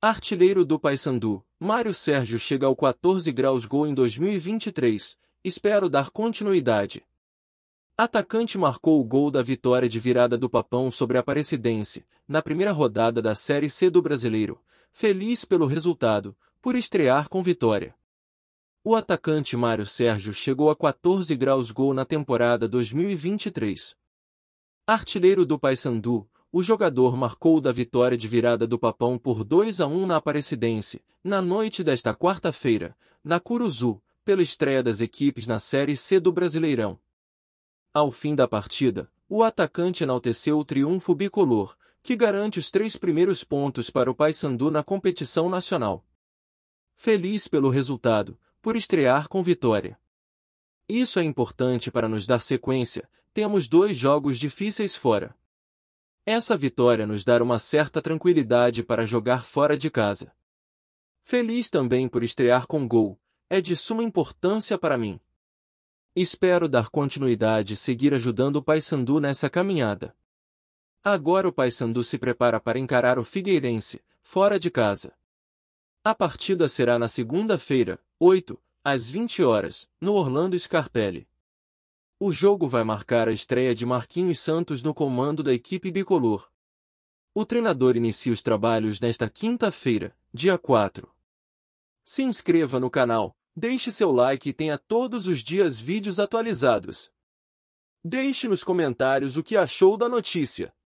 Artilheiro do Paysandu, Mário Sérgio chega ao 14 graus gol em 2023, espero dar continuidade. Atacante marcou o gol da vitória de virada do Papão sobre a Aparecidense, na primeira rodada da Série C do Brasileiro, feliz pelo resultado, por estrear com vitória. O atacante Mário Sérgio chegou a 14 graus gol na temporada 2023. Artilheiro do Paysandu, o jogador marcou da vitória de virada do Papão por 2 a 1 na Aparecidense, na noite desta quarta-feira, na Curuzu, pela estreia das equipes na Série C do Brasileirão. Ao fim da partida, o atacante enalteceu o triunfo bicolor, que garante os três primeiros pontos para o Paysandu na competição nacional. Feliz pelo resultado, por estrear com vitória. Isso é importante para nos dar sequência, temos dois jogos difíceis fora. Essa vitória nos dá uma certa tranquilidade para jogar fora de casa. Feliz também por estrear com gol, é de suma importância para mim. Espero dar continuidade e seguir ajudando o Paysandu nessa caminhada. Agora o Paysandu se prepara para encarar o Figueirense, fora de casa. A partida será na segunda-feira, 8, às 20 horas, no Orlando Scarpelli. O jogo vai marcar a estreia de Marquinhos Santos no comando da equipe bicolor. O treinador inicia os trabalhos nesta quinta-feira, dia 4. Se inscreva no canal, deixe seu like e tenha todos os dias vídeos atualizados. Deixe nos comentários o que achou da notícia.